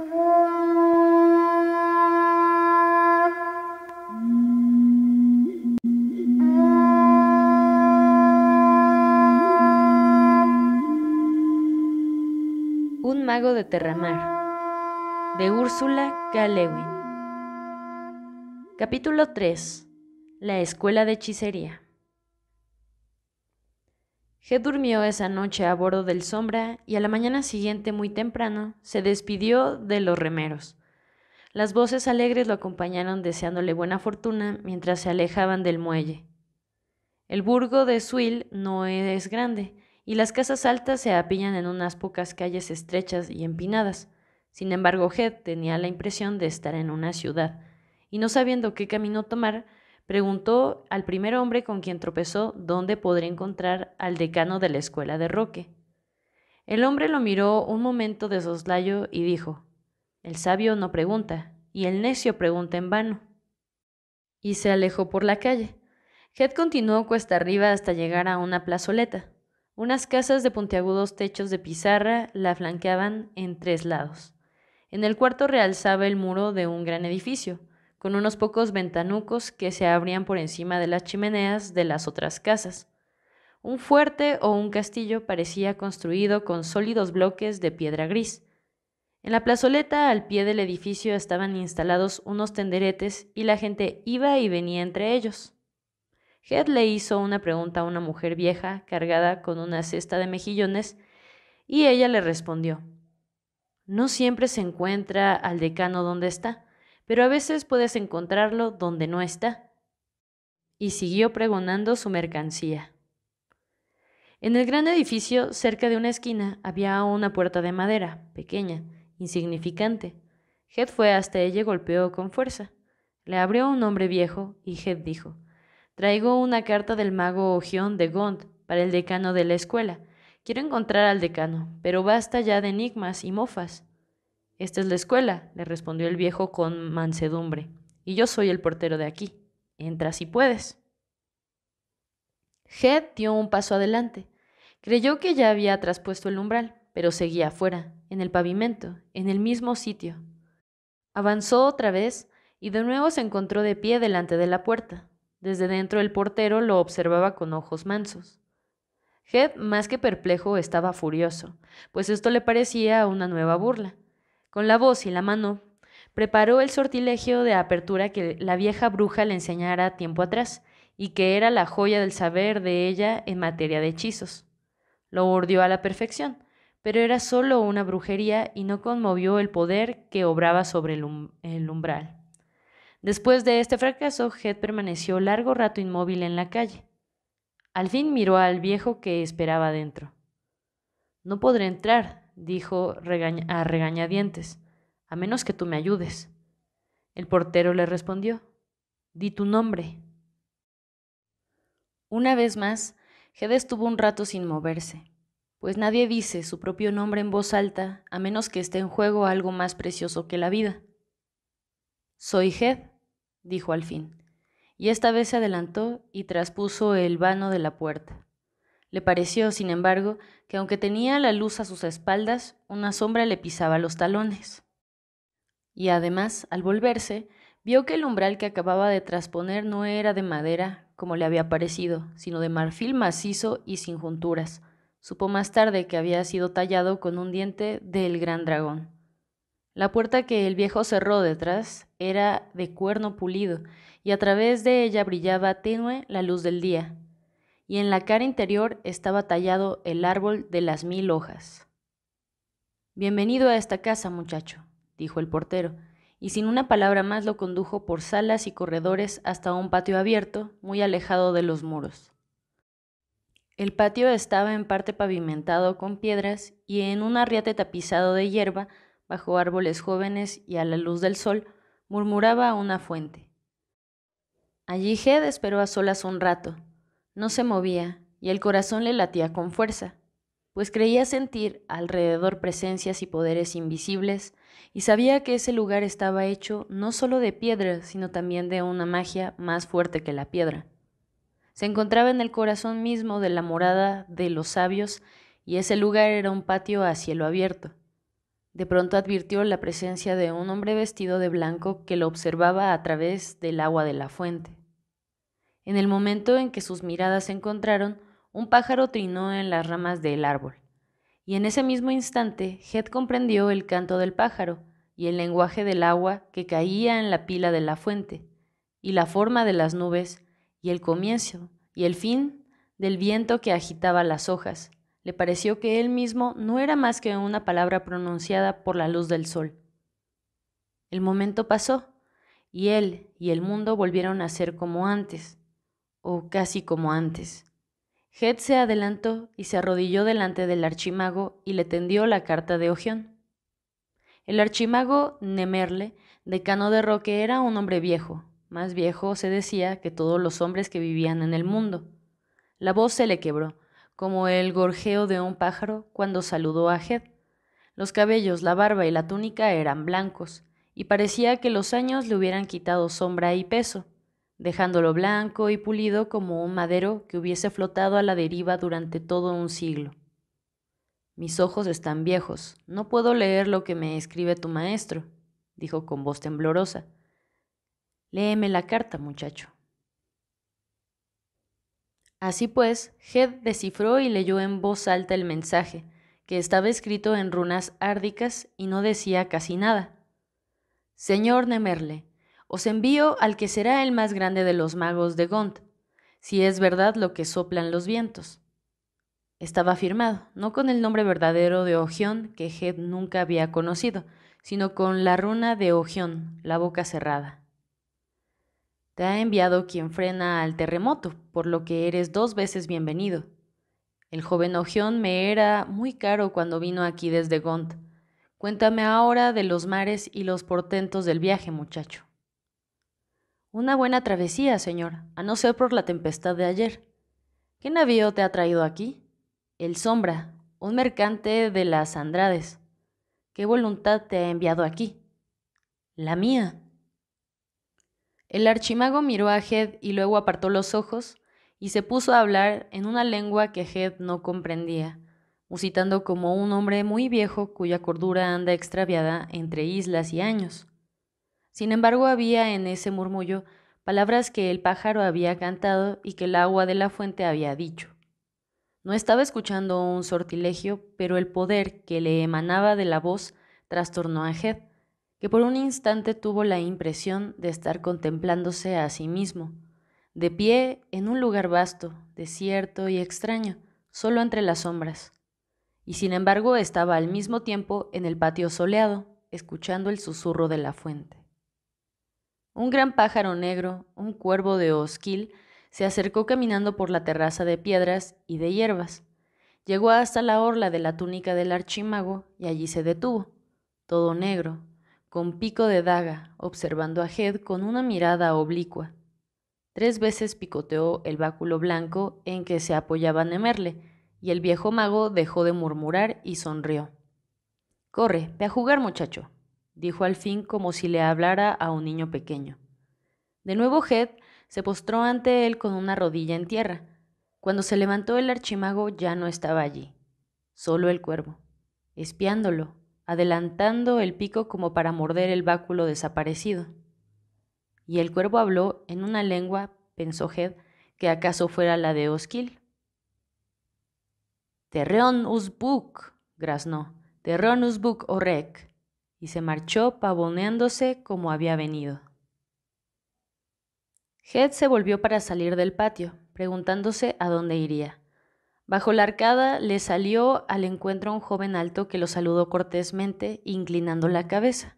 Un mago de Terramar de Úrsula K. Lewin Capítulo 3 La Escuela de Hechicería Ged durmió esa noche a bordo del Sombra y a la mañana siguiente muy temprano se despidió de los remeros. Las voces alegres lo acompañaron deseándole buena fortuna mientras se alejaban del muelle. El burgo de Suil no es grande, y las casas altas se apiñan en unas pocas calles estrechas y empinadas. Sin embargo, Ged tenía la impresión de estar en una ciudad, y no sabiendo qué camino tomar, preguntó al primer hombre con quien tropezó dónde podría encontrar al decano de la escuela de Roque. El hombre lo miró un momento de soslayo y dijo, El sabio no pregunta, y el necio pregunta en vano. Y se alejó por la calle. Head continuó cuesta arriba hasta llegar a una plazoleta. Unas casas de puntiagudos techos de pizarra la flanqueaban en tres lados. En el cuarto realzaba el muro de un gran edificio, con unos pocos ventanucos que se abrían por encima de las chimeneas de las otras casas. Un fuerte o un castillo parecía construido con sólidos bloques de piedra gris. En la plazoleta al pie del edificio estaban instalados unos tenderetes y la gente iba y venía entre ellos. Head le hizo una pregunta a una mujer vieja cargada con una cesta de mejillones y ella le respondió. No siempre se encuentra al decano donde está pero a veces puedes encontrarlo donde no está. Y siguió pregonando su mercancía. En el gran edificio, cerca de una esquina, había una puerta de madera, pequeña, insignificante. Hed fue hasta ella y golpeó con fuerza. Le abrió un hombre viejo y Hed dijo, Traigo una carta del mago Ogion de Gond para el decano de la escuela. Quiero encontrar al decano, pero basta ya de enigmas y mofas. Esta es la escuela, le respondió el viejo con mansedumbre, y yo soy el portero de aquí. Entra si puedes. Head dio un paso adelante. Creyó que ya había traspuesto el umbral, pero seguía afuera, en el pavimento, en el mismo sitio. Avanzó otra vez y de nuevo se encontró de pie delante de la puerta. Desde dentro el portero lo observaba con ojos mansos. Head, más que perplejo, estaba furioso, pues esto le parecía una nueva burla. Con la voz y la mano, preparó el sortilegio de apertura que la vieja bruja le enseñara tiempo atrás y que era la joya del saber de ella en materia de hechizos. Lo urdió a la perfección, pero era solo una brujería y no conmovió el poder que obraba sobre el, um-, umbral. Después de este fracaso, Head permaneció largo rato inmóvil en la calle. Al fin miró al viejo que esperaba dentro. No podré entrar, dijo a regañadientes, a menos que tú me ayudes. El portero le respondió, di tu nombre. Una vez más, jed estuvo un rato sin moverse, pues nadie dice su propio nombre en voz alta a menos que esté en juego algo más precioso que la vida. Soy Hed», dijo al fin, y esta vez se adelantó y traspuso el vano de la puerta. Le pareció, sin embargo, que aunque tenía la luz a sus espaldas, una sombra le pisaba los talones. Y además, al volverse, vio que el umbral que acababa de trasponer no era de madera, como le había parecido, sino de marfil macizo y sin junturas. Supo más tarde que había sido tallado con un diente del gran dragón. La puerta que el viejo cerró detrás era de cuerno pulido, y a través de ella brillaba tenue la luz del día y en la cara interior estaba tallado el árbol de las mil hojas. Bienvenido a esta casa, muchacho, dijo el portero, y sin una palabra más lo condujo por salas y corredores hasta un patio abierto, muy alejado de los muros. El patio estaba en parte pavimentado con piedras y en un arriate tapizado de hierba, bajo árboles jóvenes y a la luz del sol, murmuraba una fuente. Allí Head esperó a solas un rato, no se movía y el corazón le latía con fuerza, pues creía sentir alrededor presencias y poderes invisibles y sabía que ese lugar estaba hecho no solo de piedra, sino también de una magia más fuerte que la piedra. Se encontraba en el corazón mismo de la morada de los sabios y ese lugar era un patio a cielo abierto. De pronto advirtió la presencia de un hombre vestido de blanco que lo observaba a través del agua de la fuente. En el momento en que sus miradas se encontraron, un pájaro trinó en las ramas del árbol. Y en ese mismo instante, Ged comprendió el canto del pájaro y el lenguaje del agua que caía en la pila de la fuente, y la forma de las nubes, y el comienzo y el fin del viento que agitaba las hojas. Le pareció que él mismo no era más que una palabra pronunciada por la luz del sol. El momento pasó, y él y el mundo volvieron a ser como antes, o casi como antes. Head se adelantó y se arrodilló delante del archimago y le tendió la carta de ojión. El archimago Nemerle, decano de Roque, era un hombre viejo, más viejo se decía que todos los hombres que vivían en el mundo. La voz se le quebró, como el gorjeo de un pájaro cuando saludó a Head. Los cabellos, la barba y la túnica eran blancos, y parecía que los años le hubieran quitado sombra y peso dejándolo blanco y pulido como un madero que hubiese flotado a la deriva durante todo un siglo. Mis ojos están viejos, no puedo leer lo que me escribe tu maestro, dijo con voz temblorosa. Léeme la carta, muchacho. Así pues, Ged descifró y leyó en voz alta el mensaje, que estaba escrito en runas árdicas y no decía casi nada. Señor Nemerle, os envío al que será el más grande de los magos de Gond, si es verdad lo que soplan los vientos. Estaba firmado, no con el nombre verdadero de ogeon que Head nunca había conocido, sino con la runa de Ogión, la boca cerrada. Te ha enviado quien frena al terremoto, por lo que eres dos veces bienvenido. El joven ogeon me era muy caro cuando vino aquí desde Gond. Cuéntame ahora de los mares y los portentos del viaje, muchacho. Una buena travesía, señor, a no ser por la tempestad de ayer. ¿Qué navío te ha traído aquí? El Sombra, un mercante de las Andrades. ¿Qué voluntad te ha enviado aquí? La mía. El archimago miró a Head y luego apartó los ojos y se puso a hablar en una lengua que Hed no comprendía, musitando como un hombre muy viejo cuya cordura anda extraviada entre islas y años. Sin embargo, había en ese murmullo palabras que el pájaro había cantado y que el agua de la fuente había dicho. No estaba escuchando un sortilegio, pero el poder que le emanaba de la voz trastornó a Head, que por un instante tuvo la impresión de estar contemplándose a sí mismo, de pie en un lugar vasto, desierto y extraño, solo entre las sombras. Y sin embargo estaba al mismo tiempo en el patio soleado, escuchando el susurro de la fuente. Un gran pájaro negro, un cuervo de hosquil, se acercó caminando por la terraza de piedras y de hierbas. Llegó hasta la orla de la túnica del archimago y allí se detuvo, todo negro, con pico de daga, observando a Hed con una mirada oblicua. Tres veces picoteó el báculo blanco en que se apoyaba Nemerle, y el viejo mago dejó de murmurar y sonrió. Corre, ve a jugar, muchacho, dijo al fin como si le hablara a un niño pequeño. De nuevo Hed se postró ante él con una rodilla en tierra. Cuando se levantó el archimago ya no estaba allí, solo el cuervo, espiándolo, adelantando el pico como para morder el báculo desaparecido. Y el cuervo habló en una lengua, pensó Head, que acaso fuera la de Osquil. «Terreón usbuk», grasnó, «terreón usbuk, graznó. Terreon usbuk orek y se marchó pavoneándose como había venido. Head se volvió para salir del patio, preguntándose a dónde iría. Bajo la arcada le salió al encuentro un joven alto que lo saludó cortésmente, inclinando la cabeza.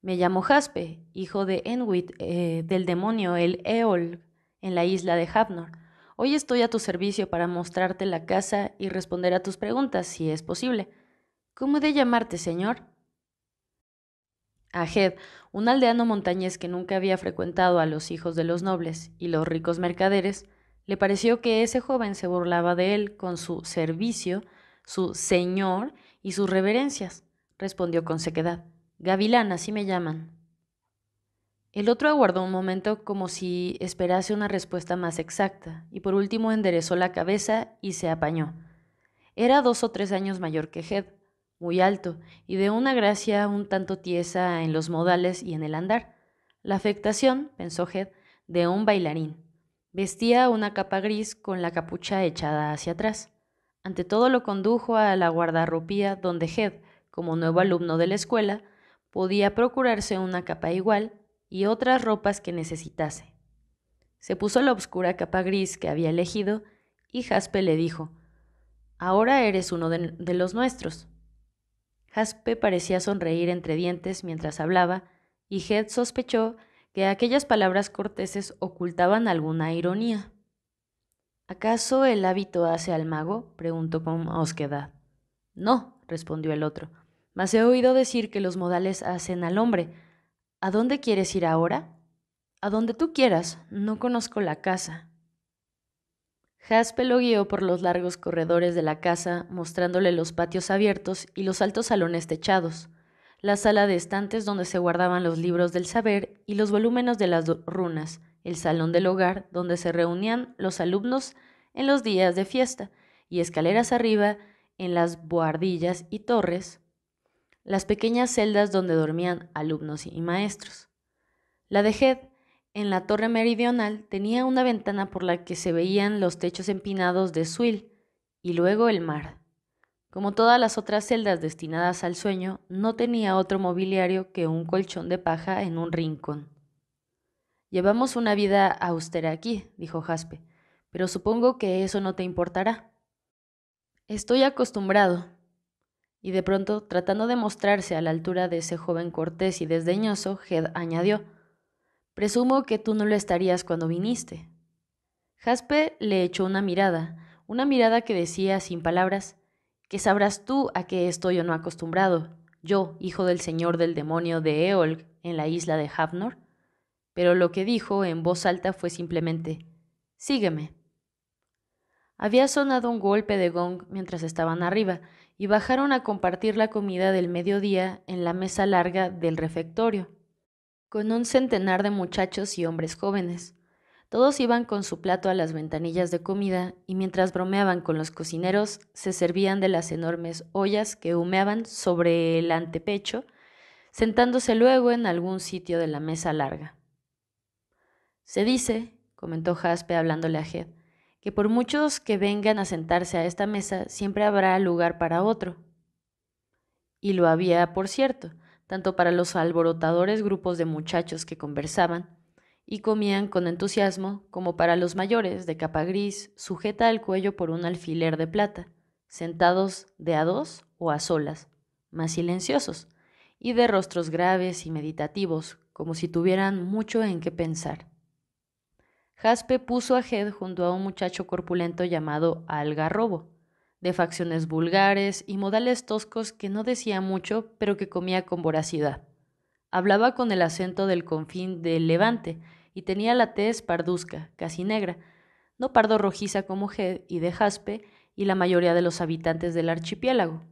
Me llamo Jaspe, hijo de Enwit, eh, del demonio el Eol, en la isla de Havnor. Hoy estoy a tu servicio para mostrarte la casa y responder a tus preguntas, si es posible. ¿Cómo he de llamarte, señor? Ajed, un aldeano montañés que nunca había frecuentado a los hijos de los nobles y los ricos mercaderes, le pareció que ese joven se burlaba de él con su servicio, su señor y sus reverencias. Respondió con sequedad. Gavilán, así me llaman. El otro aguardó un momento como si esperase una respuesta más exacta, y por último enderezó la cabeza y se apañó. Era dos o tres años mayor que Head, muy alto y de una gracia un tanto tiesa en los modales y en el andar. La afectación, pensó Head, de un bailarín. Vestía una capa gris con la capucha echada hacia atrás. Ante todo lo condujo a la guardarropía donde Head, como nuevo alumno de la escuela, podía procurarse una capa igual y otras ropas que necesitase. Se puso la obscura capa gris que había elegido y Jaspe le dijo, Ahora eres uno de los nuestros. Jaspe parecía sonreír entre dientes mientras hablaba, y Head sospechó que aquellas palabras corteses ocultaban alguna ironía. ¿Acaso el hábito hace al mago? preguntó con hosquedad. No, respondió el otro, mas he oído decir que los modales hacen al hombre. ¿A dónde quieres ir ahora? A donde tú quieras, no conozco la casa. Jaspe lo guió por los largos corredores de la casa, mostrándole los patios abiertos y los altos salones techados, la sala de estantes donde se guardaban los libros del saber y los volúmenes de las runas, el salón del hogar donde se reunían los alumnos en los días de fiesta, y escaleras arriba, en las boardillas y torres, las pequeñas celdas donde dormían alumnos y maestros. La dejé en la torre meridional tenía una ventana por la que se veían los techos empinados de Suil y luego el mar. Como todas las otras celdas destinadas al sueño, no tenía otro mobiliario que un colchón de paja en un rincón. Llevamos una vida austera aquí, dijo Jaspe, pero supongo que eso no te importará. Estoy acostumbrado. Y de pronto, tratando de mostrarse a la altura de ese joven cortés y desdeñoso, Head añadió, Presumo que tú no lo estarías cuando viniste. Jaspe le echó una mirada, una mirada que decía sin palabras, que sabrás tú a qué estoy o no acostumbrado, yo, hijo del señor del demonio de Eolg, en la isla de Havnor. Pero lo que dijo en voz alta fue simplemente, sígueme. Había sonado un golpe de gong mientras estaban arriba, y bajaron a compartir la comida del mediodía en la mesa larga del refectorio con un centenar de muchachos y hombres jóvenes. Todos iban con su plato a las ventanillas de comida y mientras bromeaban con los cocineros, se servían de las enormes ollas que humeaban sobre el antepecho, sentándose luego en algún sitio de la mesa larga. Se dice, comentó Jaspe hablándole a Head, que por muchos que vengan a sentarse a esta mesa siempre habrá lugar para otro. Y lo había, por cierto, tanto para los alborotadores grupos de muchachos que conversaban y comían con entusiasmo como para los mayores de capa gris, sujeta al cuello por un alfiler de plata, sentados de a dos o a solas, más silenciosos, y de rostros graves y meditativos, como si tuvieran mucho en qué pensar. Jaspe puso a Jed junto a un muchacho corpulento llamado Algarrobo, de facciones vulgares y modales toscos que no decía mucho, pero que comía con voracidad. Hablaba con el acento del confín del levante y tenía la tez parduzca, casi negra, no pardo rojiza como Head y de Jaspe y la mayoría de los habitantes del archipiélago.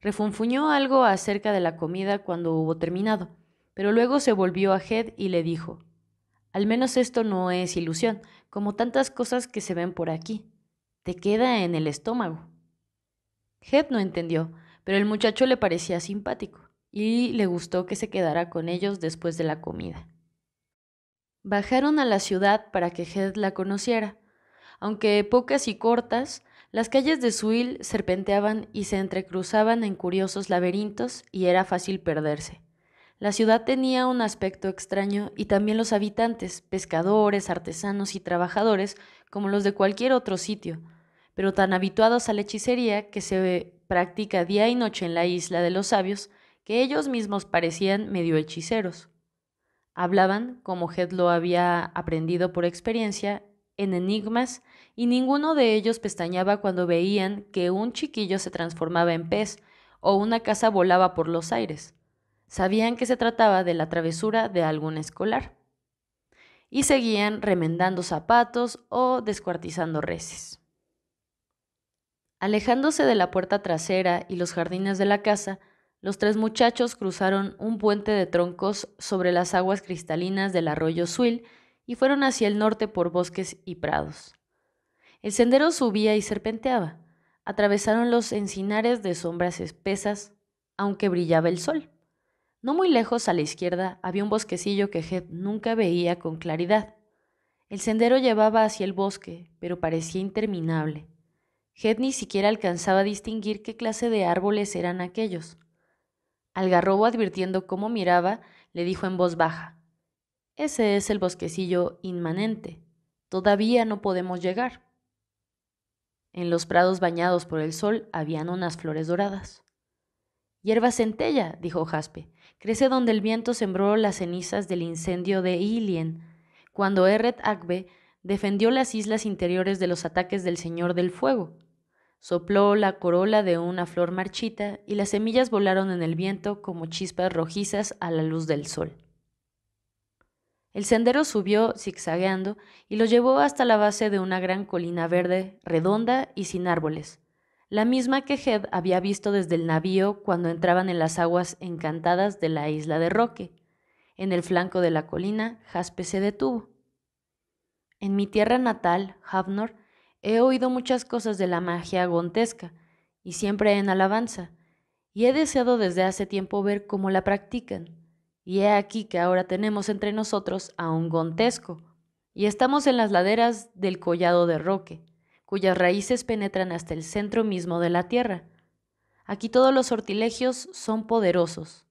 Refunfuñó algo acerca de la comida cuando hubo terminado, pero luego se volvió a Head y le dijo: Al menos esto no es ilusión, como tantas cosas que se ven por aquí queda en el estómago. Head no entendió, pero el muchacho le parecía simpático y le gustó que se quedara con ellos después de la comida. Bajaron a la ciudad para que Head la conociera. Aunque pocas y cortas, las calles de Suil serpenteaban y se entrecruzaban en curiosos laberintos y era fácil perderse. La ciudad tenía un aspecto extraño y también los habitantes, pescadores, artesanos y trabajadores, como los de cualquier otro sitio, pero tan habituados a la hechicería que se practica día y noche en la isla de los sabios, que ellos mismos parecían medio hechiceros. Hablaban, como Head lo había aprendido por experiencia, en enigmas, y ninguno de ellos pestañaba cuando veían que un chiquillo se transformaba en pez o una casa volaba por los aires. Sabían que se trataba de la travesura de algún escolar. Y seguían remendando zapatos o descuartizando reses. Alejándose de la puerta trasera y los jardines de la casa, los tres muchachos cruzaron un puente de troncos sobre las aguas cristalinas del arroyo Suil y fueron hacia el norte por bosques y prados. El sendero subía y serpenteaba. Atravesaron los encinares de sombras espesas, aunque brillaba el sol. No muy lejos a la izquierda había un bosquecillo que Head nunca veía con claridad. El sendero llevaba hacia el bosque, pero parecía interminable. Head ni siquiera alcanzaba a distinguir qué clase de árboles eran aquellos. Algarrobo, advirtiendo cómo miraba, le dijo en voz baja, Ese es el bosquecillo inmanente. Todavía no podemos llegar. En los prados bañados por el sol habían unas flores doradas. Hierba centella, dijo Jaspe, crece donde el viento sembró las cenizas del incendio de Ilien, cuando Erret Agbe defendió las islas interiores de los ataques del Señor del Fuego. Sopló la corola de una flor marchita y las semillas volaron en el viento como chispas rojizas a la luz del sol. El sendero subió zigzagueando y lo llevó hasta la base de una gran colina verde, redonda y sin árboles, la misma que Head había visto desde el navío cuando entraban en las aguas encantadas de la isla de Roque. En el flanco de la colina, Jaspe se detuvo. En mi tierra natal, Havnor, he oído muchas cosas de la magia gontesca, y siempre en alabanza, y he deseado desde hace tiempo ver cómo la practican. Y he aquí que ahora tenemos entre nosotros a un gontesco, y estamos en las laderas del collado de roque, cuyas raíces penetran hasta el centro mismo de la tierra. Aquí todos los sortilegios son poderosos.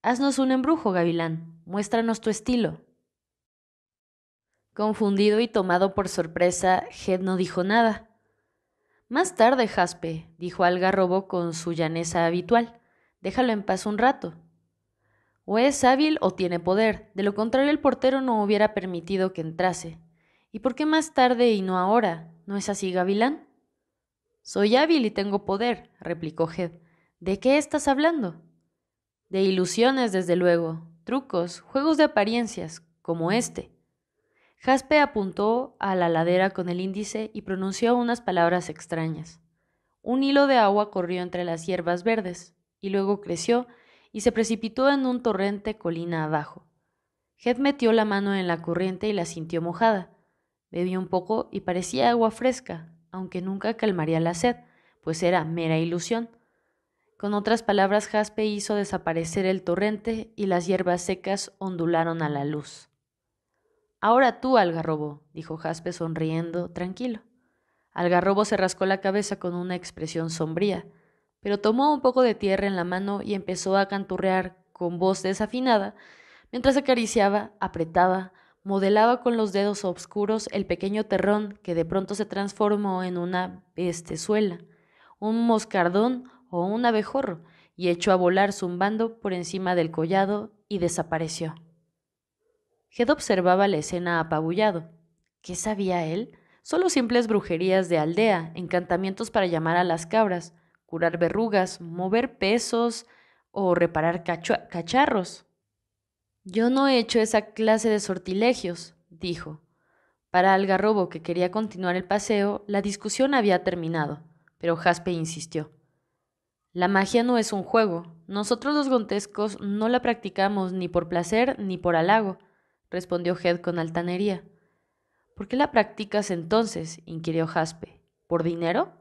Haznos un embrujo, gavilán, muéstranos tu estilo. Confundido y tomado por sorpresa, Hed no dijo nada. Más tarde, Jaspe, dijo Algarrobo con su llaneza habitual. Déjalo en paz un rato. O es hábil o tiene poder, de lo contrario el portero no hubiera permitido que entrase. ¿Y por qué más tarde y no ahora? ¿No es así, Gavilán? Soy hábil y tengo poder, replicó Head. ¿De qué estás hablando? De ilusiones, desde luego, trucos, juegos de apariencias, como este. Jaspe apuntó a la ladera con el índice y pronunció unas palabras extrañas. Un hilo de agua corrió entre las hierbas verdes, y luego creció y se precipitó en un torrente colina abajo. Head metió la mano en la corriente y la sintió mojada. Bebió un poco y parecía agua fresca, aunque nunca calmaría la sed, pues era mera ilusión. Con otras palabras, Jaspe hizo desaparecer el torrente y las hierbas secas ondularon a la luz. Ahora tú, algarrobo, dijo Jaspe sonriendo, tranquilo. Algarrobo se rascó la cabeza con una expresión sombría, pero tomó un poco de tierra en la mano y empezó a canturrear con voz desafinada, mientras acariciaba, apretaba, modelaba con los dedos obscuros el pequeño terrón que de pronto se transformó en una bestezuela, un moscardón o un abejorro, y echó a volar zumbando por encima del collado y desapareció. Head observaba la escena apabullado. ¿Qué sabía él? Solo simples brujerías de aldea, encantamientos para llamar a las cabras, curar verrugas, mover pesos o reparar cacharros. Yo no he hecho esa clase de sortilegios, dijo. Para Algarrobo, que quería continuar el paseo, la discusión había terminado, pero Jaspe insistió. La magia no es un juego. Nosotros los gontescos no la practicamos ni por placer ni por halago respondió Head con altanería. ¿Por qué la practicas entonces? inquirió Jaspe. ¿Por dinero?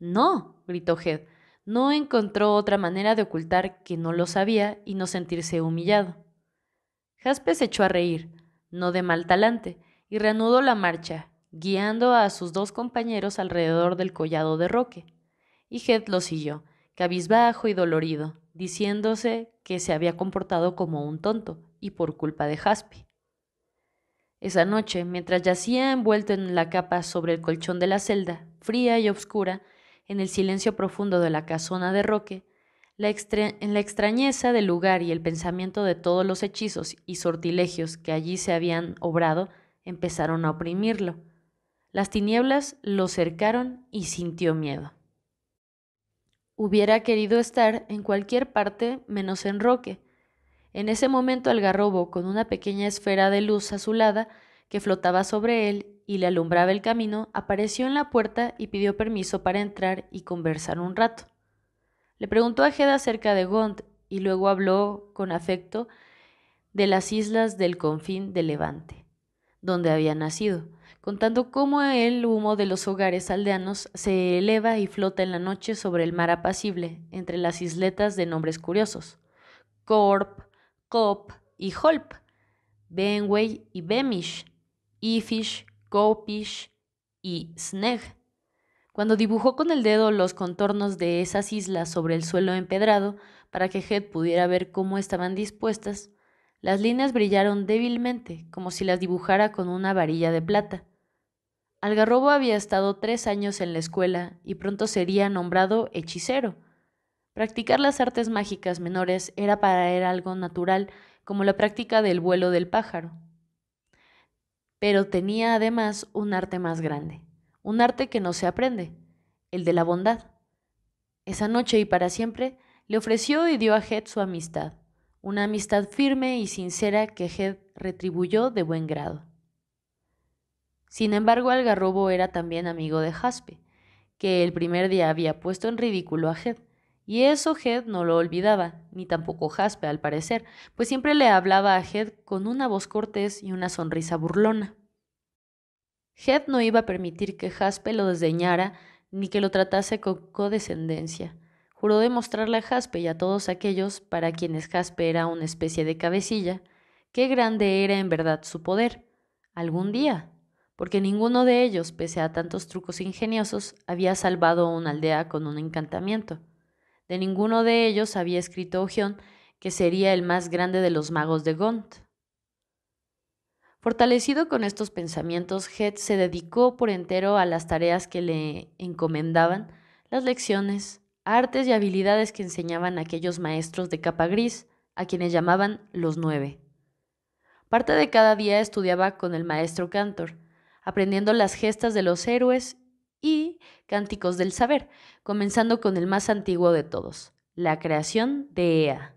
No, gritó Head. No encontró otra manera de ocultar que no lo sabía y no sentirse humillado. Jaspe se echó a reír, no de mal talante, y reanudó la marcha, guiando a sus dos compañeros alrededor del collado de roque. Y Head lo siguió, cabizbajo y dolorido, diciéndose que se había comportado como un tonto, y por culpa de Jaspe. Esa noche, mientras yacía envuelto en la capa sobre el colchón de la celda, fría y oscura, en el silencio profundo de la casona de Roque, en la extrañeza del lugar y el pensamiento de todos los hechizos y sortilegios que allí se habían obrado empezaron a oprimirlo. Las tinieblas lo cercaron y sintió miedo. Hubiera querido estar en cualquier parte menos en Roque, en ese momento el garrobo, con una pequeña esfera de luz azulada que flotaba sobre él y le alumbraba el camino, apareció en la puerta y pidió permiso para entrar y conversar un rato. Le preguntó a Heda acerca de Gond y luego habló con afecto de las islas del confín de Levante, donde había nacido, contando cómo el humo de los hogares aldeanos se eleva y flota en la noche sobre el mar apacible, entre las isletas de nombres curiosos. Corp, Kop y Holp, Benway y Bemish, Ifish, Gopish y Sneg. Cuando dibujó con el dedo los contornos de esas islas sobre el suelo empedrado para que Head pudiera ver cómo estaban dispuestas, las líneas brillaron débilmente, como si las dibujara con una varilla de plata. Algarrobo había estado tres años en la escuela y pronto sería nombrado hechicero Practicar las artes mágicas menores era para él algo natural, como la práctica del vuelo del pájaro. Pero tenía además un arte más grande, un arte que no se aprende, el de la bondad. Esa noche y para siempre le ofreció y dio a Head su amistad, una amistad firme y sincera que Head retribuyó de buen grado. Sin embargo, Algarrobo era también amigo de Jaspe, que el primer día había puesto en ridículo a Head, y eso Head no lo olvidaba, ni tampoco Jaspe al parecer, pues siempre le hablaba a Head con una voz cortés y una sonrisa burlona. Head no iba a permitir que Jaspe lo desdeñara ni que lo tratase con codescendencia. Juró demostrarle a Jaspe y a todos aquellos para quienes Jaspe era una especie de cabecilla, qué grande era en verdad su poder. Algún día, porque ninguno de ellos, pese a tantos trucos ingeniosos, había salvado una aldea con un encantamiento. De ninguno de ellos había escrito Ogión que sería el más grande de los magos de Gond. Fortalecido con estos pensamientos, Het se dedicó por entero a las tareas que le encomendaban, las lecciones, artes y habilidades que enseñaban aquellos maestros de capa gris, a quienes llamaban los nueve. Parte de cada día estudiaba con el maestro Cantor, aprendiendo las gestas de los héroes y Cánticos del Saber, comenzando con el más antiguo de todos, la creación de Ea.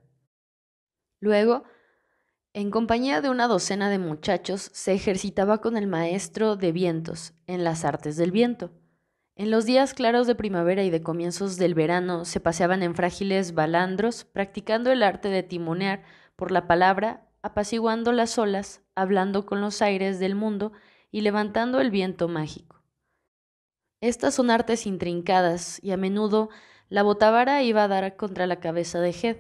Luego, en compañía de una docena de muchachos, se ejercitaba con el maestro de vientos en las artes del viento. En los días claros de primavera y de comienzos del verano se paseaban en frágiles balandros, practicando el arte de timonear por la palabra, apaciguando las olas, hablando con los aires del mundo y levantando el viento mágico. Estas son artes intrincadas y a menudo la botavara iba a dar contra la cabeza de Head,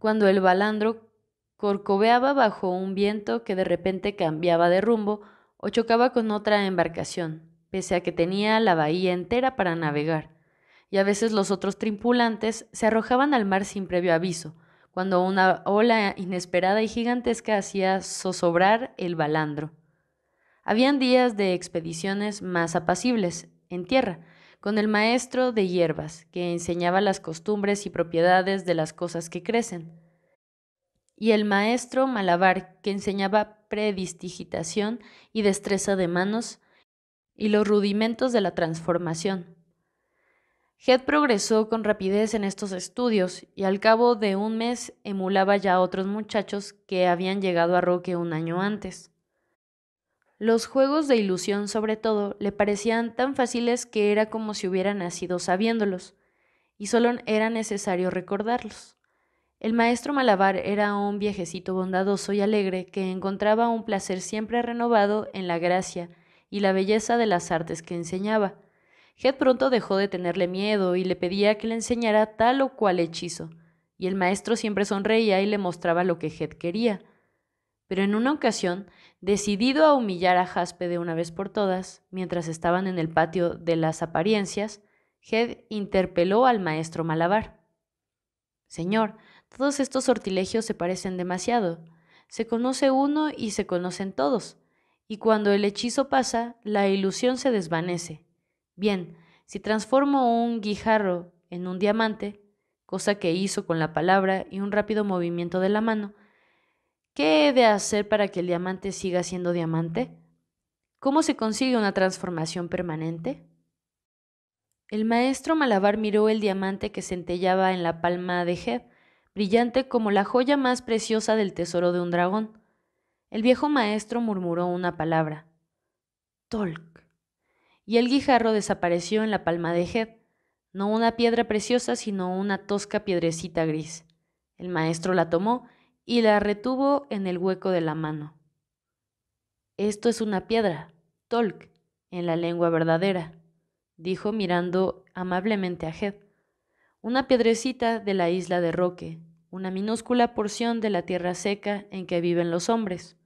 cuando el balandro corcoveaba bajo un viento que de repente cambiaba de rumbo o chocaba con otra embarcación, pese a que tenía la bahía entera para navegar. Y a veces los otros tripulantes se arrojaban al mar sin previo aviso, cuando una ola inesperada y gigantesca hacía zozobrar el balandro. Habían días de expediciones más apacibles, en tierra, con el maestro de hierbas, que enseñaba las costumbres y propiedades de las cosas que crecen, y el maestro Malabar, que enseñaba predistigitación y destreza de manos, y los rudimentos de la transformación. Head progresó con rapidez en estos estudios y al cabo de un mes emulaba ya a otros muchachos que habían llegado a Roque un año antes. Los juegos de ilusión, sobre todo, le parecían tan fáciles que era como si hubiera nacido sabiéndolos, y solo era necesario recordarlos. El maestro Malabar era un viejecito bondadoso y alegre que encontraba un placer siempre renovado en la gracia y la belleza de las artes que enseñaba. Head pronto dejó de tenerle miedo y le pedía que le enseñara tal o cual hechizo, y el maestro siempre sonreía y le mostraba lo que Head quería. Pero en una ocasión, Decidido a humillar a Jaspe de una vez por todas, mientras estaban en el patio de las apariencias, Head interpeló al maestro Malabar. Señor, todos estos sortilegios se parecen demasiado. Se conoce uno y se conocen todos, y cuando el hechizo pasa, la ilusión se desvanece. Bien, si transformo un guijarro en un diamante, cosa que hizo con la palabra y un rápido movimiento de la mano, ¿Qué he de hacer para que el diamante siga siendo diamante? ¿Cómo se consigue una transformación permanente? El maestro Malabar miró el diamante que centellaba en la palma de Jeb, brillante como la joya más preciosa del tesoro de un dragón. El viejo maestro murmuró una palabra. Tolk. Y el guijarro desapareció en la palma de Jeb, no una piedra preciosa, sino una tosca piedrecita gris. El maestro la tomó y la retuvo en el hueco de la mano. Esto es una piedra, Tolk, en la lengua verdadera, dijo mirando amablemente a Head. Una piedrecita de la isla de Roque, una minúscula porción de la tierra seca en que viven los hombres.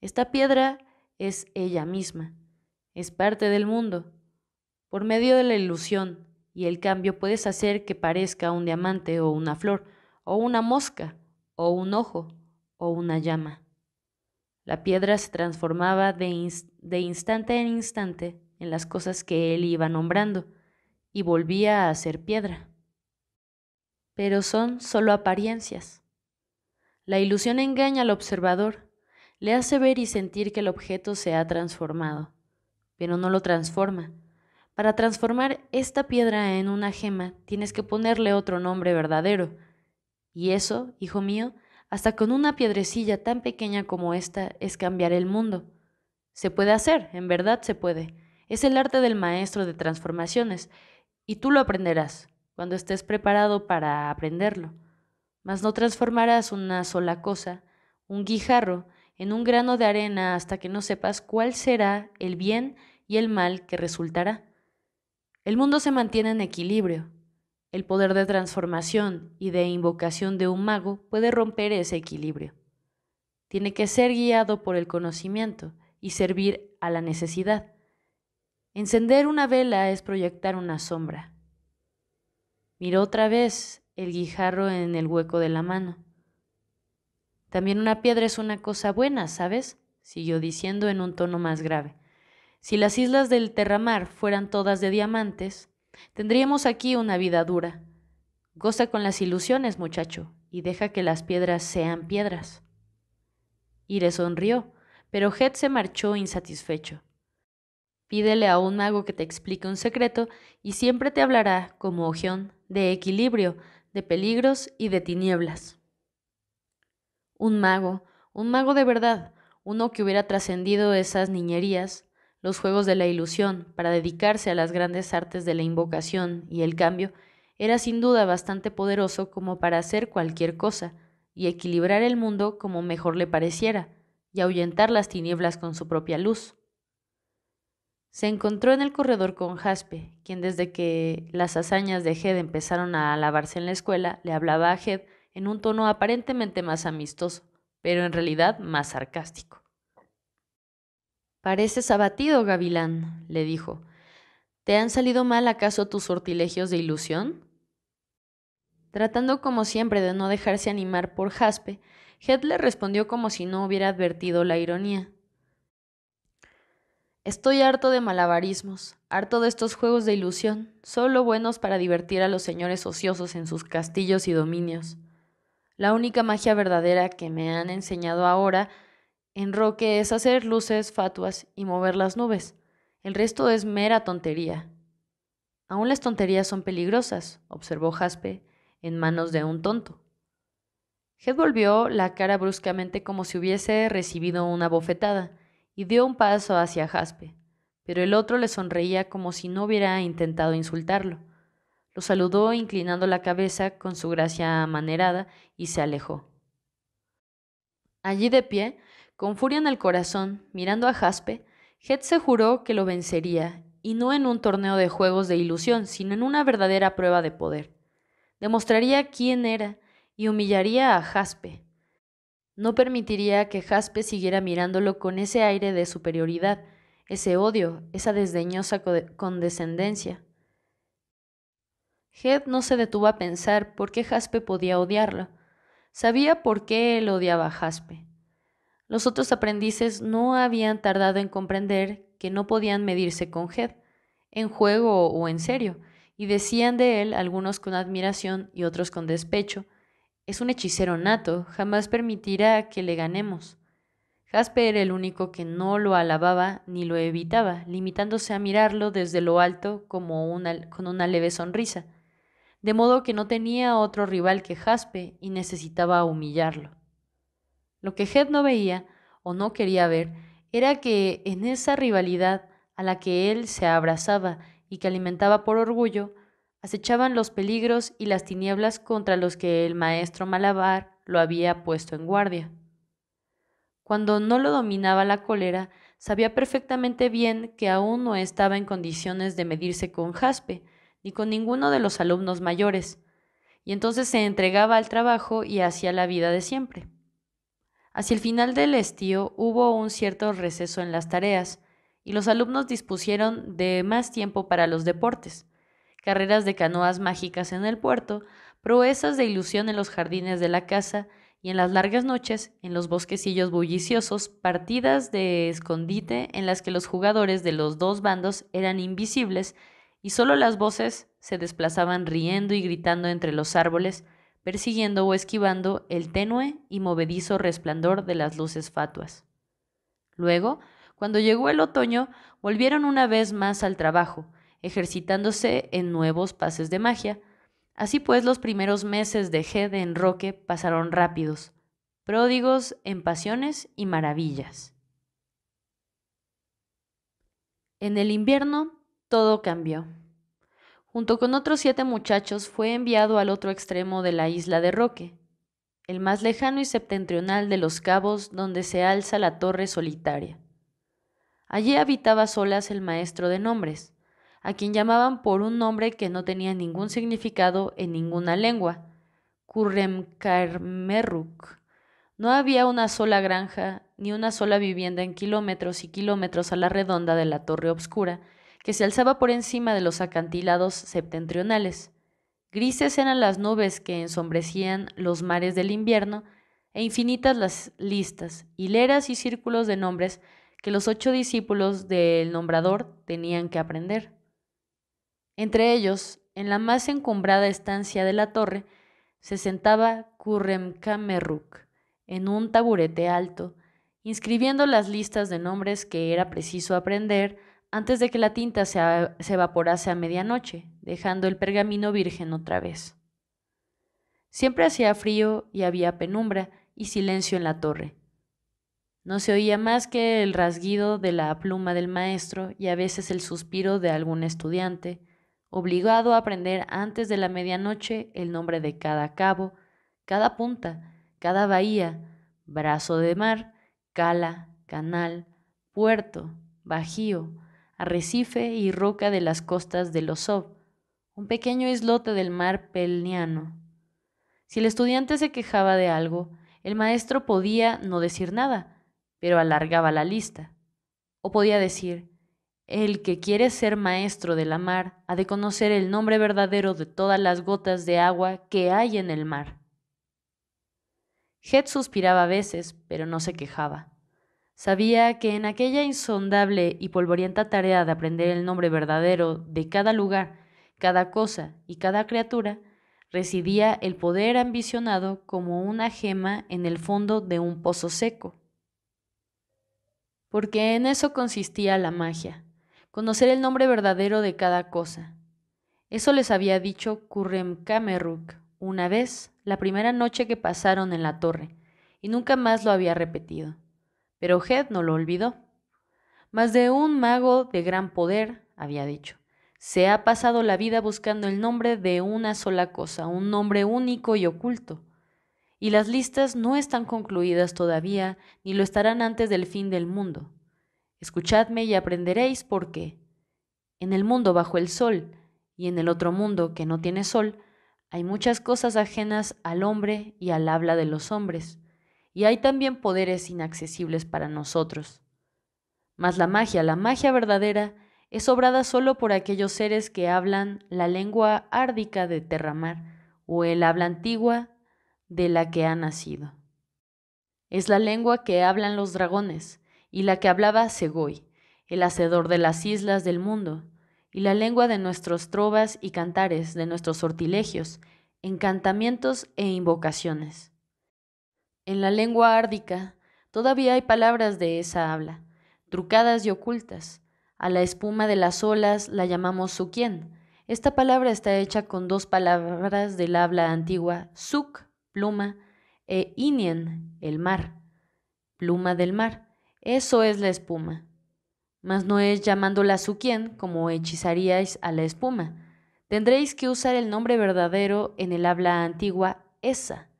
Esta piedra es ella misma, es parte del mundo. Por medio de la ilusión y el cambio puedes hacer que parezca un diamante o una flor o una mosca o un ojo, o una llama. La piedra se transformaba de, instante en instante en las cosas que él iba nombrando, y volvía a ser piedra. Pero son solo apariencias. La ilusión engaña al observador, le hace ver y sentir que el objeto se ha transformado, pero no lo transforma. Para transformar esta piedra en una gema tienes que ponerle otro nombre verdadero, y eso, hijo mío, hasta con una piedrecilla tan pequeña como esta es cambiar el mundo. Se puede hacer, en verdad se puede. Es el arte del maestro de transformaciones, y tú lo aprenderás cuando estés preparado para aprenderlo. Mas no transformarás una sola cosa, un guijarro, en un grano de arena hasta que no sepas cuál será el bien y el mal que resultará. El mundo se mantiene en equilibrio, el poder de transformación y de invocación de un mago puede romper ese equilibrio. Tiene que ser guiado por el conocimiento y servir a la necesidad. Encender una vela es proyectar una sombra. Miró otra vez el guijarro en el hueco de la mano. También una piedra es una cosa buena, ¿sabes? siguió diciendo en un tono más grave. Si las islas del Terramar fueran todas de diamantes, Tendríamos aquí una vida dura. Goza con las ilusiones, muchacho, y deja que las piedras sean piedras. Ire sonrió, pero Hed se marchó insatisfecho. Pídele a un mago que te explique un secreto y siempre te hablará, como ojión, de equilibrio, de peligros y de tinieblas. Un mago, un mago de verdad, uno que hubiera trascendido esas niñerías, los juegos de la ilusión para dedicarse a las grandes artes de la invocación y el cambio, era sin duda bastante poderoso como para hacer cualquier cosa, y equilibrar el mundo como mejor le pareciera, y ahuyentar las tinieblas con su propia luz. Se encontró en el corredor con Jaspe, quien desde que las hazañas de Head empezaron a alabarse en la escuela, le hablaba a Head en un tono aparentemente más amistoso, pero en realidad más sarcástico. Pareces abatido, gavilán, le dijo. ¿Te han salido mal acaso tus sortilegios de ilusión? Tratando como siempre de no dejarse animar por Jaspe, Hetler respondió como si no hubiera advertido la ironía. Estoy harto de malabarismos, harto de estos juegos de ilusión, solo buenos para divertir a los señores ociosos en sus castillos y dominios. La única magia verdadera que me han enseñado ahora Enroque es hacer luces fatuas y mover las nubes. El resto es mera tontería. Aún las tonterías son peligrosas, observó Jaspe, en manos de un tonto. Head volvió la cara bruscamente como si hubiese recibido una bofetada y dio un paso hacia Jaspe, pero el otro le sonreía como si no hubiera intentado insultarlo. Lo saludó inclinando la cabeza con su gracia amanerada y se alejó. Allí de pie, con furia en el corazón, mirando a Jaspe, Het se juró que lo vencería, y no en un torneo de juegos de ilusión, sino en una verdadera prueba de poder. Demostraría quién era y humillaría a Jaspe. No permitiría que Jaspe siguiera mirándolo con ese aire de superioridad, ese odio, esa desdeñosa condescendencia. Head no se detuvo a pensar por qué Jaspe podía odiarlo. Sabía por qué él odiaba a Jaspe. Los otros aprendices no habían tardado en comprender que no podían medirse con Head, en juego o en serio, y decían de él algunos con admiración y otros con despecho, es un hechicero nato, jamás permitirá que le ganemos. Jasper era el único que no lo alababa ni lo evitaba, limitándose a mirarlo desde lo alto como con una leve sonrisa, de modo que no tenía otro rival que Jaspe y necesitaba humillarlo. Lo que Head no veía o no quería ver era que en esa rivalidad a la que él se abrazaba y que alimentaba por orgullo, acechaban los peligros y las tinieblas contra los que el maestro Malabar lo había puesto en guardia. Cuando no lo dominaba la cólera, sabía perfectamente bien que aún no estaba en condiciones de medirse con Jaspe ni con ninguno de los alumnos mayores, y entonces se entregaba al trabajo y hacía la vida de siempre. Hacia el final del estío hubo un cierto receso en las tareas y los alumnos dispusieron de más tiempo para los deportes, carreras de canoas mágicas en el puerto, proezas de ilusión en los jardines de la casa y en las largas noches, en los bosquecillos bulliciosos, partidas de escondite en las que los jugadores de los dos bandos eran invisibles y solo las voces se desplazaban riendo y gritando entre los árboles, persiguiendo o esquivando el tenue y movedizo resplandor de las luces fatuas. Luego, cuando llegó el otoño, volvieron una vez más al trabajo, ejercitándose en nuevos pases de magia. Así pues, los primeros meses de G de Enroque pasaron rápidos, pródigos en pasiones y maravillas. En el invierno todo cambió junto con otros siete muchachos, fue enviado al otro extremo de la isla de Roque, el más lejano y septentrional de los cabos donde se alza la torre solitaria. Allí habitaba solas el maestro de nombres, a quien llamaban por un nombre que no tenía ningún significado en ninguna lengua, Kurremkarmerruk. No había una sola granja ni una sola vivienda en kilómetros y kilómetros a la redonda de la torre obscura, que se alzaba por encima de los acantilados septentrionales. Grises eran las nubes que ensombrecían los mares del invierno, e infinitas las listas, hileras y círculos de nombres que los ocho discípulos del nombrador tenían que aprender. Entre ellos, en la más encumbrada estancia de la torre, se sentaba Kurremkamerruk en un taburete alto, inscribiendo las listas de nombres que era preciso aprender antes de que la tinta se, evaporase a medianoche, dejando el pergamino virgen otra vez. Siempre hacía frío y había penumbra y silencio en la torre. No se oía más que el rasguido de la pluma del maestro y a veces el suspiro de algún estudiante, obligado a aprender antes de la medianoche el nombre de cada cabo, cada punta, cada bahía, brazo de mar, cala, canal, puerto, bajío, arrecife y roca de las costas de Losov, un pequeño islote del mar Pelniano. Si el estudiante se quejaba de algo, el maestro podía no decir nada, pero alargaba la lista. O podía decir, el que quiere ser maestro de la mar ha de conocer el nombre verdadero de todas las gotas de agua que hay en el mar. Het suspiraba a veces, pero no se quejaba. Sabía que en aquella insondable y polvorienta tarea de aprender el nombre verdadero de cada lugar, cada cosa y cada criatura, residía el poder ambicionado como una gema en el fondo de un pozo seco. Porque en eso consistía la magia, conocer el nombre verdadero de cada cosa. Eso les había dicho Kurrem Kameruk una vez, la primera noche que pasaron en la torre, y nunca más lo había repetido pero Head no lo olvidó. Más de un mago de gran poder, había dicho, se ha pasado la vida buscando el nombre de una sola cosa, un nombre único y oculto. Y las listas no están concluidas todavía, ni lo estarán antes del fin del mundo. Escuchadme y aprenderéis por qué. En el mundo bajo el sol y en el otro mundo que no tiene sol, hay muchas cosas ajenas al hombre y al habla de los hombres y hay también poderes inaccesibles para nosotros. Mas la magia, la magia verdadera, es obrada solo por aquellos seres que hablan la lengua árdica de Terramar o el habla antigua de la que ha nacido. Es la lengua que hablan los dragones y la que hablaba Segoy, el hacedor de las islas del mundo, y la lengua de nuestros trovas y cantares, de nuestros sortilegios, encantamientos e invocaciones. En la lengua árdica todavía hay palabras de esa habla, trucadas y ocultas. A la espuma de las olas la llamamos suquien. Esta palabra está hecha con dos palabras del habla antigua, suk, pluma, e inien, el mar. Pluma del mar. Eso es la espuma. Mas no es llamándola suquien como hechizaríais a la espuma. Tendréis que usar el nombre verdadero en el habla antigua, esa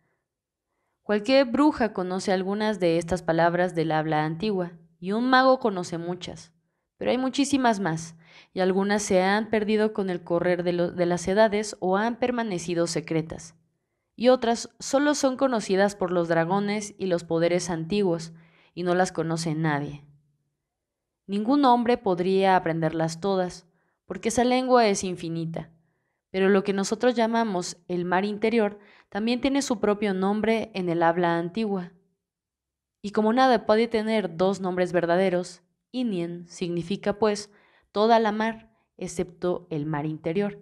Cualquier bruja conoce algunas de estas palabras del habla antigua, y un mago conoce muchas, pero hay muchísimas más, y algunas se han perdido con el correr de, las edades o han permanecido secretas, y otras solo son conocidas por los dragones y los poderes antiguos, y no las conoce nadie. Ningún hombre podría aprenderlas todas, porque esa lengua es infinita, pero lo que nosotros llamamos el mar interior también tiene su propio nombre en el habla antigua. Y como nada puede tener dos nombres verdaderos, Inien significa pues toda la mar, excepto el mar interior.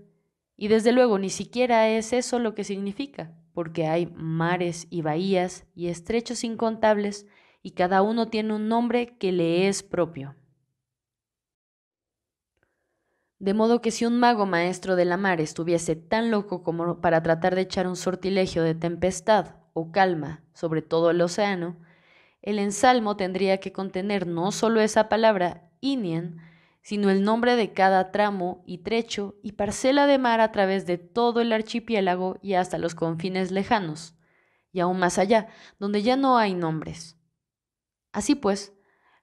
Y desde luego ni siquiera es eso lo que significa, porque hay mares y bahías y estrechos incontables, y cada uno tiene un nombre que le es propio. De modo que si un mago maestro de la mar estuviese tan loco como para tratar de echar un sortilegio de tempestad o calma sobre todo el océano, el ensalmo tendría que contener no solo esa palabra, Inien, sino el nombre de cada tramo y trecho y parcela de mar a través de todo el archipiélago y hasta los confines lejanos, y aún más allá, donde ya no hay nombres. Así pues,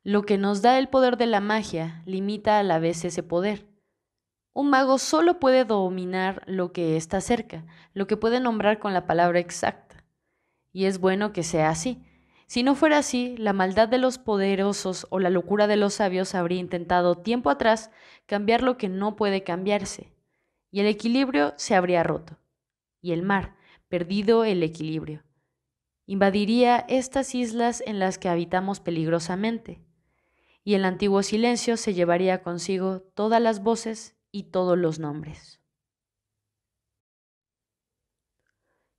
lo que nos da el poder de la magia limita a la vez ese poder un mago solo puede dominar lo que está cerca, lo que puede nombrar con la palabra exacta. Y es bueno que sea así. Si no fuera así, la maldad de los poderosos o la locura de los sabios habría intentado tiempo atrás cambiar lo que no puede cambiarse, y el equilibrio se habría roto, y el mar, perdido el equilibrio, invadiría estas islas en las que habitamos peligrosamente, y el antiguo silencio se llevaría consigo todas las voces y todos los nombres.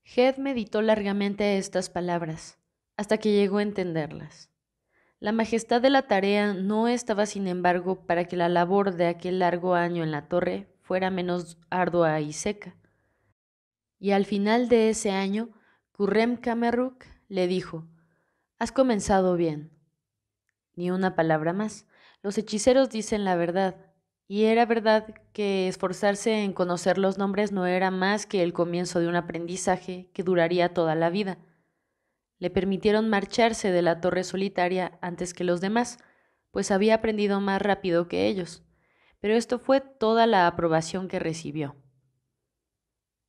Head meditó largamente estas palabras, hasta que llegó a entenderlas. La majestad de la tarea no estaba, sin embargo, para que la labor de aquel largo año en la torre fuera menos ardua y seca. Y al final de ese año, Kurrem Kameruk le dijo, Has comenzado bien. Ni una palabra más. Los hechiceros dicen la verdad. Y era verdad que esforzarse en conocer los nombres no era más que el comienzo de un aprendizaje que duraría toda la vida. Le permitieron marcharse de la torre solitaria antes que los demás, pues había aprendido más rápido que ellos. Pero esto fue toda la aprobación que recibió.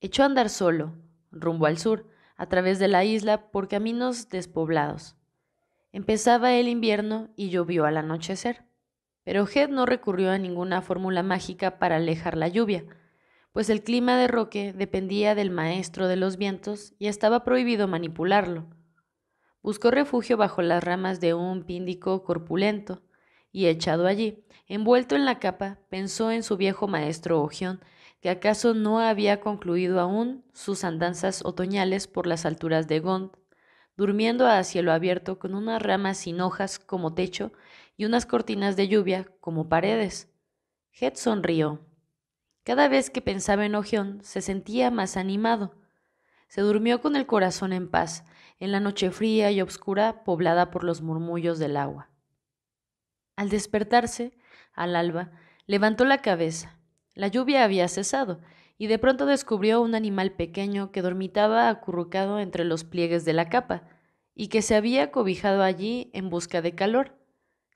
Echó a andar solo, rumbo al sur, a través de la isla por caminos despoblados. Empezaba el invierno y llovió al anochecer pero no recurrió a ninguna fórmula mágica para alejar la lluvia, pues el clima de Roque dependía del maestro de los vientos y estaba prohibido manipularlo. Buscó refugio bajo las ramas de un píndico corpulento, y echado allí, envuelto en la capa, pensó en su viejo maestro Ojión, que acaso no había concluido aún sus andanzas otoñales por las alturas de Gond, durmiendo a cielo abierto con una rama sin hojas como techo y unas cortinas de lluvia como paredes. Head sonrió. Cada vez que pensaba en Ojión, se sentía más animado. Se durmió con el corazón en paz, en la noche fría y oscura poblada por los murmullos del agua. Al despertarse, al alba, levantó la cabeza. La lluvia había cesado, y de pronto descubrió un animal pequeño que dormitaba acurrucado entre los pliegues de la capa, y que se había cobijado allí en busca de calor.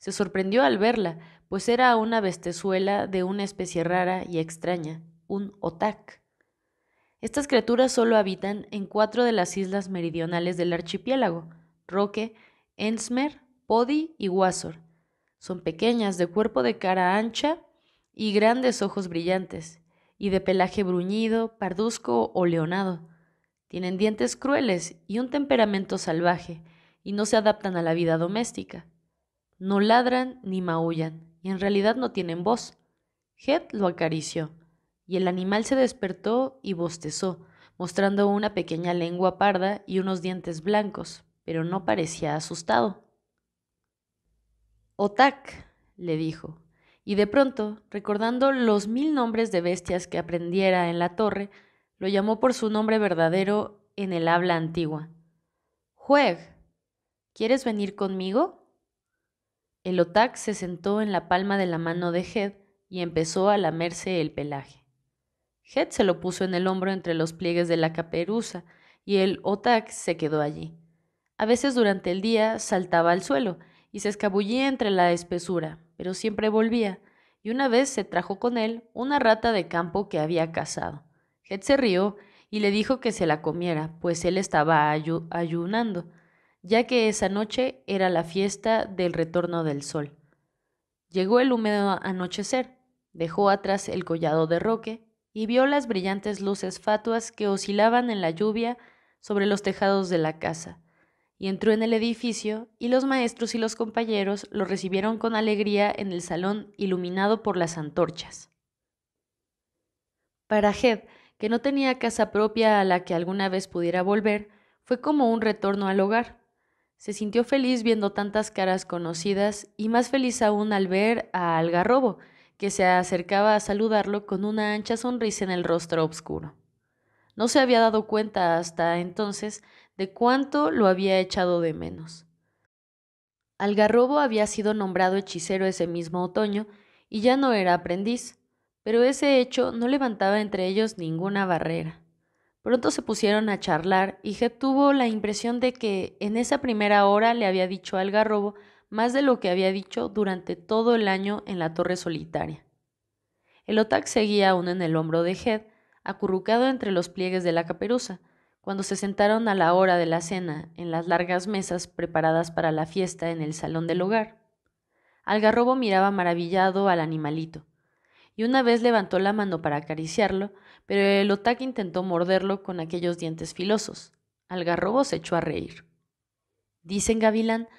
Se sorprendió al verla, pues era una bestezuela de una especie rara y extraña, un otak. Estas criaturas solo habitan en cuatro de las islas meridionales del archipiélago, Roque, Ensmer, Podi y Wasor. Son pequeñas, de cuerpo de cara ancha y grandes ojos brillantes, y de pelaje bruñido, parduzco o leonado. Tienen dientes crueles y un temperamento salvaje, y no se adaptan a la vida doméstica. No ladran ni maullan, y en realidad no tienen voz. Head lo acarició, y el animal se despertó y bostezó, mostrando una pequeña lengua parda y unos dientes blancos, pero no parecía asustado. Otak, le dijo, y de pronto, recordando los mil nombres de bestias que aprendiera en la torre, lo llamó por su nombre verdadero en el habla antigua. Jueg, ¿quieres venir conmigo? El otak se sentó en la palma de la mano de Head y empezó a lamerse el pelaje. Head se lo puso en el hombro entre los pliegues de la caperuza y el otak se quedó allí. A veces durante el día saltaba al suelo y se escabullía entre la espesura, pero siempre volvía, y una vez se trajo con él una rata de campo que había cazado. Head se rió y le dijo que se la comiera, pues él estaba ayunando ya que esa noche era la fiesta del retorno del sol. Llegó el húmedo anochecer, dejó atrás el collado de roque y vio las brillantes luces fatuas que oscilaban en la lluvia sobre los tejados de la casa, y entró en el edificio y los maestros y los compañeros lo recibieron con alegría en el salón iluminado por las antorchas. Para Hed, que no tenía casa propia a la que alguna vez pudiera volver, fue como un retorno al hogar. Se sintió feliz viendo tantas caras conocidas y más feliz aún al ver a Algarrobo, que se acercaba a saludarlo con una ancha sonrisa en el rostro oscuro. No se había dado cuenta hasta entonces de cuánto lo había echado de menos. Algarrobo había sido nombrado hechicero ese mismo otoño y ya no era aprendiz, pero ese hecho no levantaba entre ellos ninguna barrera. Pronto se pusieron a charlar y Hed tuvo la impresión de que en esa primera hora le había dicho al garrobo más de lo que había dicho durante todo el año en la torre solitaria. El otak seguía aún en el hombro de Head, acurrucado entre los pliegues de la caperuza, cuando se sentaron a la hora de la cena en las largas mesas preparadas para la fiesta en el salón del hogar. Algarrobo miraba maravillado al animalito, y una vez levantó la mano para acariciarlo, pero el otaque intentó morderlo con aquellos dientes filosos. Algarrobo se echó a reír. Dicen, Gavilán,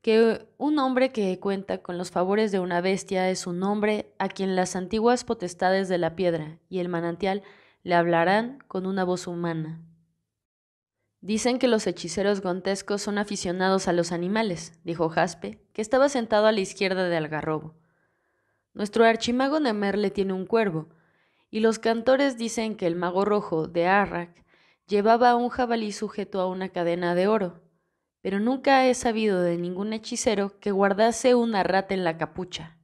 que un hombre que cuenta con los favores de una bestia es un hombre a quien las antiguas potestades de la piedra y el manantial le hablarán con una voz humana. Dicen que los hechiceros gontescos son aficionados a los animales, dijo Jaspe, que estaba sentado a la izquierda de Algarrobo. Nuestro archimago Nemer tiene un cuervo, y los cantores dicen que el mago rojo de Arrak llevaba un jabalí sujeto a una cadena de oro, pero nunca he sabido de ningún hechicero que guardase una rata en la capucha.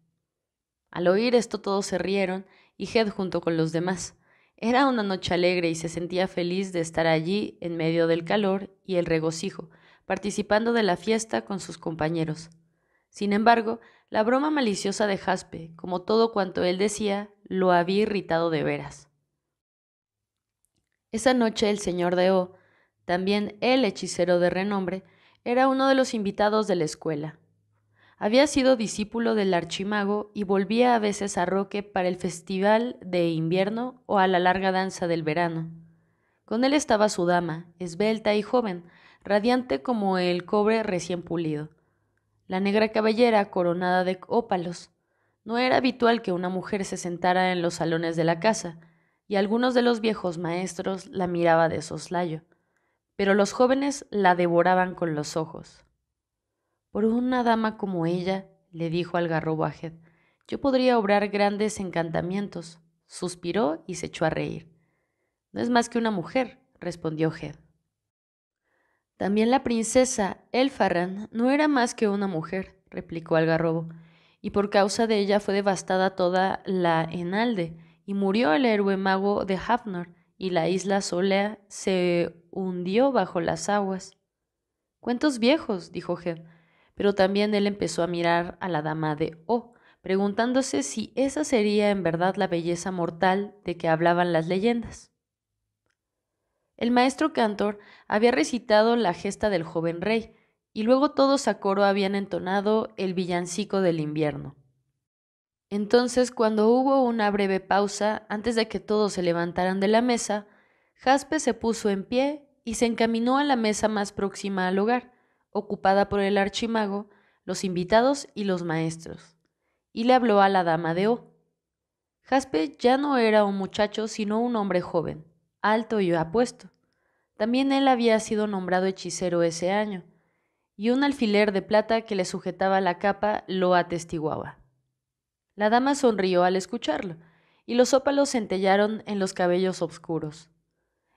Al oír esto todos se rieron y Jed junto con los demás. Era una noche alegre y se sentía feliz de estar allí en medio del calor y el regocijo, participando de la fiesta con sus compañeros. Sin embargo, la broma maliciosa de Jaspe, como todo cuanto él decía, lo había irritado de veras. Esa noche el señor de O, también el hechicero de renombre, era uno de los invitados de la escuela. Había sido discípulo del archimago y volvía a veces a Roque para el festival de invierno o a la larga danza del verano. Con él estaba su dama, esbelta y joven, radiante como el cobre recién pulido la negra cabellera coronada de ópalos. No era habitual que una mujer se sentara en los salones de la casa, y algunos de los viejos maestros la miraba de soslayo, pero los jóvenes la devoraban con los ojos. Por una dama como ella, le dijo al garrobo a yo podría obrar grandes encantamientos. Suspiró y se echó a reír. No es más que una mujer, respondió Head. También la princesa Elfarran no era más que una mujer, replicó Algarrobo, y por causa de ella fue devastada toda la Enalde, y murió el héroe mago de Hafnor, y la isla Solea se hundió bajo las aguas. Cuentos viejos, dijo Ged, pero también él empezó a mirar a la dama de O, oh, preguntándose si esa sería en verdad la belleza mortal de que hablaban las leyendas. El maestro cantor había recitado la gesta del joven rey, y luego todos a coro habían entonado el villancico del invierno. Entonces, cuando hubo una breve pausa antes de que todos se levantaran de la mesa, Jaspe se puso en pie y se encaminó a la mesa más próxima al hogar, ocupada por el archimago, los invitados y los maestros, y le habló a la dama de O. Jaspe ya no era un muchacho, sino un hombre joven alto y apuesto. También él había sido nombrado hechicero ese año, y un alfiler de plata que le sujetaba la capa lo atestiguaba. La dama sonrió al escucharlo, y los ópalos centellaron en los cabellos oscuros.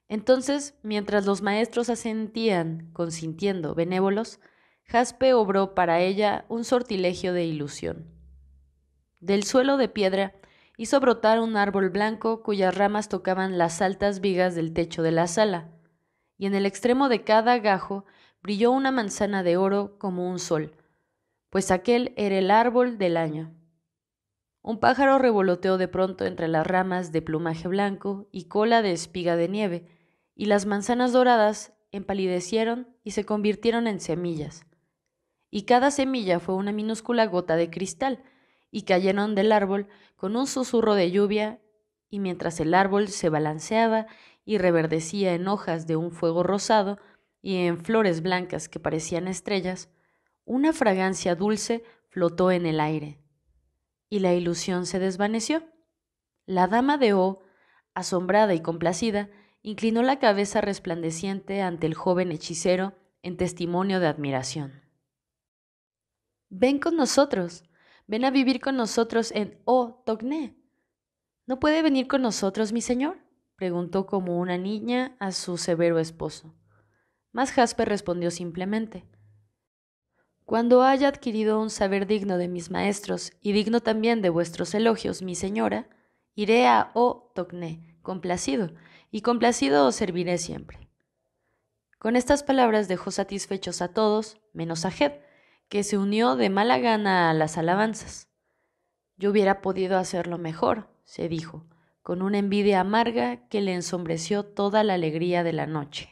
Entonces, mientras los maestros asentían, consintiendo, benévolos, Jaspe obró para ella un sortilegio de ilusión. Del suelo de piedra hizo brotar un árbol blanco cuyas ramas tocaban las altas vigas del techo de la sala, y en el extremo de cada gajo brilló una manzana de oro como un sol, pues aquel era el árbol del año. Un pájaro revoloteó de pronto entre las ramas de plumaje blanco y cola de espiga de nieve, y las manzanas doradas empalidecieron y se convirtieron en semillas. Y cada semilla fue una minúscula gota de cristal, y cayeron del árbol con un susurro de lluvia, y mientras el árbol se balanceaba y reverdecía en hojas de un fuego rosado y en flores blancas que parecían estrellas, una fragancia dulce flotó en el aire. Y la ilusión se desvaneció. La dama de O, asombrada y complacida, inclinó la cabeza resplandeciente ante el joven hechicero en testimonio de admiración. Ven con nosotros, ven a vivir con nosotros en O oh, Tocné. ¿No puede venir con nosotros, mi señor? preguntó como una niña a su severo esposo. Mas Jasper respondió simplemente. Cuando haya adquirido un saber digno de mis maestros y digno también de vuestros elogios, mi señora, iré a O oh, Tocné, complacido, y complacido os serviré siempre. Con estas palabras dejó satisfechos a todos, menos a Jed, que se unió de mala gana a las alabanzas. Yo hubiera podido hacerlo mejor, se dijo, con una envidia amarga que le ensombreció toda la alegría de la noche.